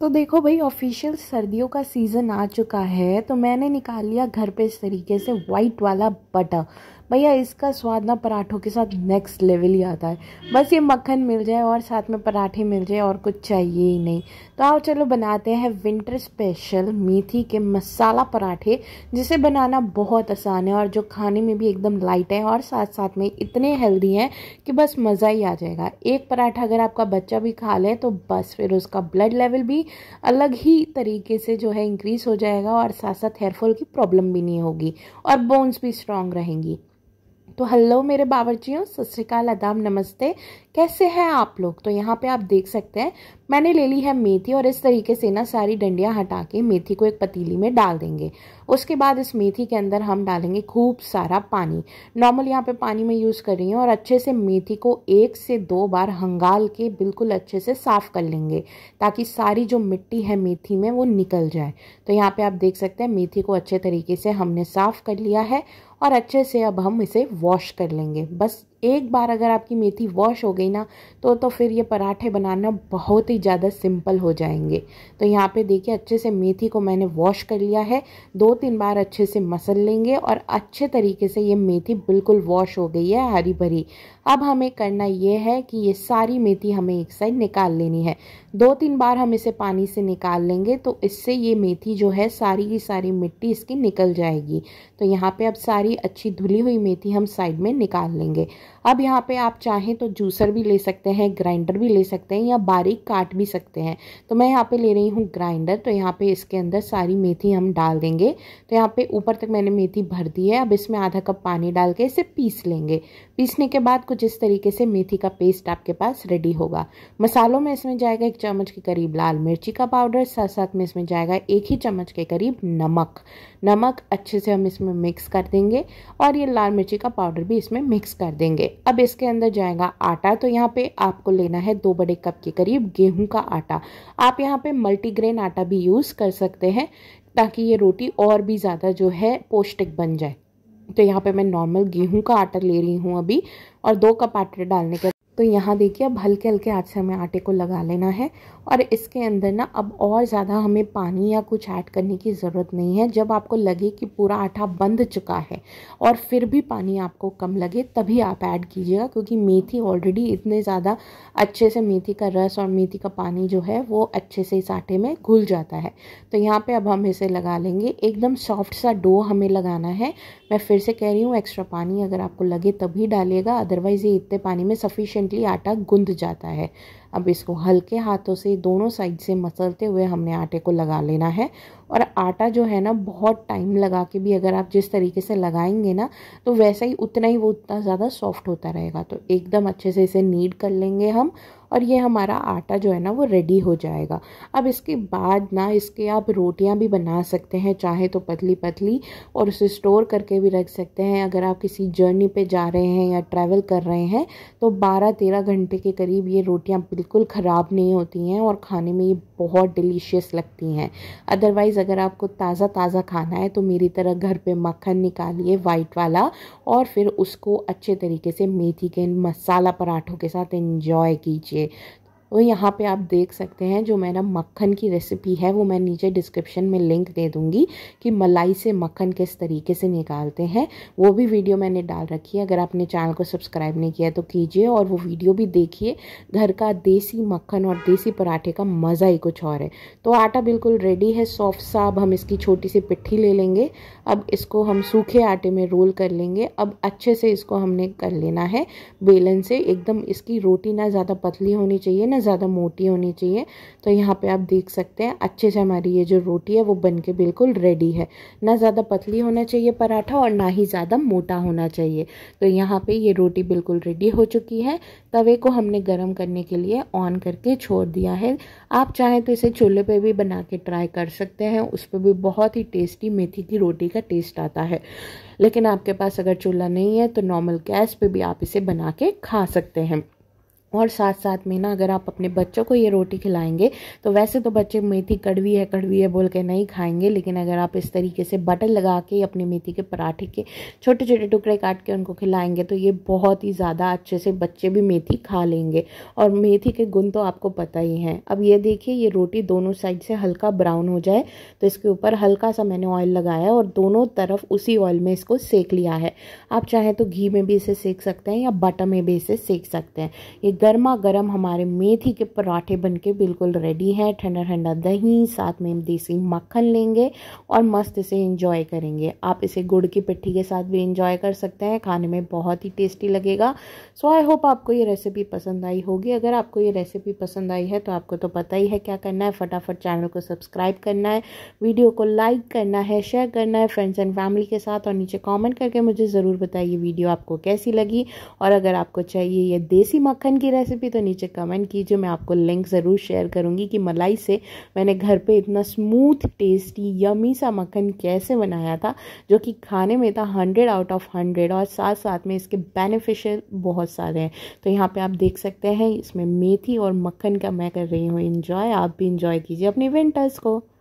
तो देखो भाई ऑफिशियल सर्दियों का सीज़न आ चुका है तो मैंने निकाल लिया घर पे इस तरीके से वाइट वाला बटर भैया इसका स्वाद ना पराठों के साथ नेक्स्ट लेवल ही आता है बस ये मक्खन मिल जाए और साथ में पराठे मिल जाए और कुछ चाहिए ही नहीं तो आओ चलो बनाते हैं विंटर स्पेशल मेथी के मसाला पराठे जिसे बनाना बहुत आसान है और जो खाने में भी एकदम लाइट है और साथ साथ में इतने हेल्दी हैं कि बस मज़ा ही आ जाएगा एक पराठा अगर आपका बच्चा भी खा ले तो बस फिर उसका ब्लड लेवल भी अलग ही तरीके से जो है इंक्रीज़ हो जाएगा और साथ साथ हेयरफॉल की प्रॉब्लम भी नहीं होगी और बोन्स भी स्ट्रांग रहेंगी तो हेलो मेरे बावर्चियों सत श्रीकाल अदाम नमस्ते कैसे हैं आप लोग तो यहाँ पे आप देख सकते हैं मैंने ले ली है मेथी और इस तरीके से ना सारी डंडियाँ हटा के मेथी को एक पतीली में डाल देंगे उसके बाद इस मेथी के अंदर हम डालेंगे खूब सारा पानी नॉर्मल यहाँ पे पानी में यूज़ कर रही हूँ और अच्छे से मेथी को एक से दो बार हंगाल के बिल्कुल अच्छे से साफ़ कर लेंगे ताकि सारी जो मिट्टी है मेथी में वो निकल जाए तो यहाँ पर आप देख सकते हैं मेथी को अच्छे तरीके से हमने साफ़ कर लिया है और अच्छे से अब हम इसे वॉश कर लेंगे बस एक बार अगर आपकी मेथी वॉश हो गई ना तो तो फिर ये पराठे बनाना बहुत ही ज़्यादा सिंपल हो जाएंगे तो यहाँ पे देखिए अच्छे से मेथी को मैंने वॉश कर लिया है दो तीन बार अच्छे से मसल लेंगे और अच्छे तरीके से ये मेथी बिल्कुल वॉश हो गई है हरी भरी अब हमें करना ये है कि ये सारी मेथी हमें एक साइड निकाल लेनी है दो तीन बार हम इसे पानी से निकाल लेंगे तो इससे ये मेथी जो है सारी की सारी मिट्टी इसकी निकल जाएगी तो यहाँ पर अब सारी अच्छी धुली हुई मेथी हम साइड में निकाल लेंगे अब यहाँ पे आप चाहें तो जूसर भी ले सकते हैं ग्राइंडर भी ले सकते हैं या बारीक काट भी सकते हैं तो मैं यहाँ पे ले रही हूँ ग्राइंडर तो यहाँ पे इसके अंदर सारी मेथी हम डाल देंगे तो यहाँ पे ऊपर तक मैंने मेथी भर दी है अब इसमें आधा कप पानी डाल के इसे पीस लेंगे पीसने के बाद कुछ इस तरीके से मेथी का पेस्ट आपके पास रेडी होगा मसालों में इसमें जाएगा एक चम्मच के करीब लाल मिर्ची का पाउडर साथ साथ में इसमें जाएगा एक ही चम्मच के करीब नमक नमक अच्छे से हम इसमें मिक्स कर देंगे और ये लाल मिर्ची का पाउडर भी इसमें मिक्स कर देंगे लेंगे अब इसके अंदर जाएगा आटा तो यहाँ पे आपको लेना है दो बड़े कप के करीब गेहूं का आटा आप यहाँ पे मल्टीग्रेन आटा भी यूज़ कर सकते हैं ताकि ये रोटी और भी ज़्यादा जो है पौष्टिक बन जाए तो यहाँ पे मैं नॉर्मल गेहूं का आटा ले रही हूँ अभी और दो कप आटा डालने के तो यहाँ देखिए अब हल्के हल्के हाथ से हमें आटे को लगा लेना है और इसके अंदर ना अब और ज़्यादा हमें पानी या कुछ ऐड करने की ज़रूरत नहीं है जब आपको लगे कि पूरा आटा बंध चुका है और फिर भी पानी आपको कम लगे तभी आप ऐड कीजिएगा क्योंकि मेथी ऑलरेडी इतने ज़्यादा अच्छे से मेथी का रस और मेथी का पानी जो है वो अच्छे से इस आटे में घुल जाता है तो यहाँ पर अब हम इसे लगा लेंगे एकदम सॉफ्ट सा डो हमें लगाना है मैं फिर से कह रही हूँ एक्स्ट्रा पानी अगर आपको लगे तभी डालिएगा अदरवाइज़ ये इतने पानी में सफिशेंट इंस्टेंटली आटा गूंध जाता है अब इसको हल्के हाथों से दोनों साइड से मसलते हुए हमने आटे को लगा लेना है और आटा जो है ना बहुत टाइम लगा के भी अगर आप जिस तरीके से लगाएंगे ना तो वैसा ही उतना ही वो उतना ज़्यादा सॉफ्ट होता रहेगा तो एकदम अच्छे से इसे नीड कर लेंगे हम और ये हमारा आटा जो है ना वो रेडी हो जाएगा अब इसके बाद ना इसके आप रोटियां भी बना सकते हैं चाहे तो पतली पतली और उसे स्टोर करके भी रख सकते हैं अगर आप किसी जर्नी पे जा रहे हैं या ट्रैवल कर रहे हैं तो 12-13 घंटे के करीब ये रोटियां बिल्कुल ख़राब नहीं होती हैं और खाने में ये बहुत डिलीशियस लगती हैं अदरवाइज़ अगर आपको ताज़ा ताज़ा खाना है तो मेरी तरह घर पे मक्खन निकालिए वाइट वाला और फिर उसको अच्छे तरीके से मेथी के मसाला पराठों के साथ इन्जॉय कीजिए और तो यहाँ पे आप देख सकते हैं जो मेरा मक्खन की रेसिपी है वो मैं नीचे डिस्क्रिप्शन में लिंक दे दूँगी कि मलाई से मक्खन किस तरीके से निकालते हैं वो भी वीडियो मैंने डाल रखी है अगर आपने चैनल को सब्सक्राइब नहीं किया तो कीजिए और वो वीडियो भी देखिए घर का देसी मक्खन और देसी पराठे का मज़ा ही कुछ और है तो आटा बिल्कुल रेडी है सॉफ्ट सा अब हम इसकी छोटी सी पिट्ठी ले लेंगे अब इसको हम सूखे आटे में रोल कर लेंगे अब अच्छे से इसको हमने कर लेना है बेलन से एकदम इसकी रोटी ना ज़्यादा पतली होनी चाहिए ना ना ज़्यादा मोटी होनी चाहिए तो यहाँ पे आप देख सकते हैं अच्छे से हमारी ये जो रोटी है वो बन के बिल्कुल रेडी है ना ज़्यादा पतली होना चाहिए पराठा और ना ही ज़्यादा मोटा होना चाहिए तो यहाँ पर ये रोटी बिल्कुल रेडी हो चुकी है तवे को हमने गर्म करने के लिए ऑन करके छोड़ दिया है आप चाहें तो इसे चूल्हे पर भी बना के ट्राई कर सकते हैं उस पर भी बहुत ही टेस्टी मेथी की रोटी का टेस्ट आता है लेकिन आपके पास अगर चूल्हा नहीं है तो नॉर्मल गैस पे भी आप इसे बना के खा सकते हैं और साथ साथ में ना अगर आप अपने बच्चों को ये रोटी खिलाएंगे तो वैसे तो बच्चे मेथी कड़वी है कड़वी है बोल के नहीं खाएंगे लेकिन अगर आप इस तरीके से बटर लगा के अपने मेथी के पराठे के छोटे छोटे टुकड़े काट के उनको खिलाएंगे तो ये बहुत ही ज़्यादा अच्छे से बच्चे भी मेथी खा लेंगे और मेथी के गुण तो आपको पता ही हैं अब ये देखिए ये रोटी दोनों साइड से हल्का ब्राउन हो जाए तो इसके ऊपर हल्का सा मैंने ऑयल लगाया और दोनों तरफ उसी ऑयल में इसको सेक लिया है आप चाहें तो घी में भी इसे सेक सकते हैं या बटर में भी इसे सेक सकते हैं ये गर्मा गर्म हमारे मेथी के पराठे बनके बिल्कुल रेडी हैं ठंडा ठंडा दही साथ में देसी मक्खन लेंगे और मस्त इसे इंजॉय करेंगे आप इसे गुड़ की पिट्ठी के साथ भी इंजॉय कर सकते हैं खाने में बहुत ही टेस्टी लगेगा सो आई होप आपको ये रेसिपी पसंद आई होगी अगर आपको ये रेसिपी पसंद आई है तो आपको तो पता ही है क्या करना है फटाफट चैनल को सब्सक्राइब करना है वीडियो को लाइक करना है शेयर करना है फ्रेंड्स एंड फैमिली के साथ और नीचे कॉमेंट करके मुझे ज़रूर बताइए वीडियो आपको कैसी लगी और अगर आपको चाहिए ये देसी मक्खन की की रेसिपी तो नीचे कमेंट कीजिए मैं आपको लिंक ज़रूर शेयर करूँगी कि मलाई से मैंने घर पे इतना स्मूथ टेस्टी यमी सा मक्खन कैसे बनाया था जो कि खाने में था हंड्रेड आउट ऑफ हंड्रेड और साथ साथ में इसके बेनिफिशियल बहुत सारे हैं तो यहाँ पर आप देख सकते हैं इसमें मेथी और मक्खन का मैं कर रही हूँ इन्जॉय आप भी इंजॉय कीजिए अपने विंटर्स को